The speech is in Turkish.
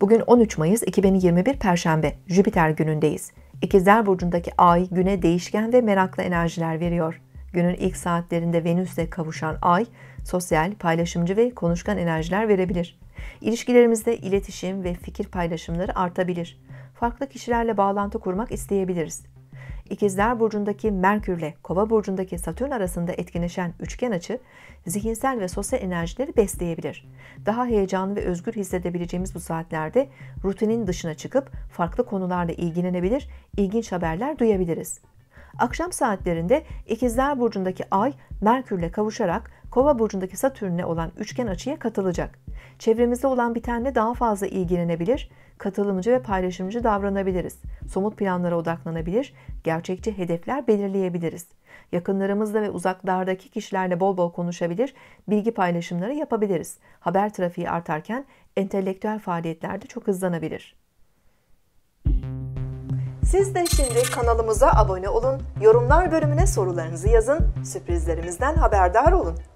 Bugün 13 Mayıs 2021 Perşembe, Jüpiter günündeyiz. İkizler Burcu'ndaki ay güne değişken ve meraklı enerjiler veriyor. Günün ilk saatlerinde Venüs'le kavuşan ay, sosyal, paylaşımcı ve konuşkan enerjiler verebilir. İlişkilerimizde iletişim ve fikir paylaşımları artabilir. Farklı kişilerle bağlantı kurmak isteyebiliriz. İkizler burcundaki Merkür ile Kova burcundaki Satürn arasında etkileşen üçgen açı zihinsel ve sosyal enerjileri besleyebilir. Daha heyecanlı ve özgür hissedebileceğimiz bu saatlerde rutinin dışına çıkıp farklı konularla ilgilenebilir, ilginç haberler duyabiliriz. Akşam saatlerinde İkizler burcundaki Ay Merkürle kavuşarak Kova burcundaki Satürn'le olan üçgen açıya katılacak. Çevremizde olan bitenle daha fazla ilgilenebilir, katılımcı ve paylaşımcı davranabiliriz. Somut planlara odaklanabilir, gerçekçi hedefler belirleyebiliriz. Yakınlarımızla ve uzaklardaki kişilerle bol bol konuşabilir, bilgi paylaşımları yapabiliriz. Haber trafiği artarken entelektüel faaliyetler de çok hızlanabilir. Siz de şimdi kanalımıza abone olun, yorumlar bölümüne sorularınızı yazın, sürprizlerimizden haberdar olun.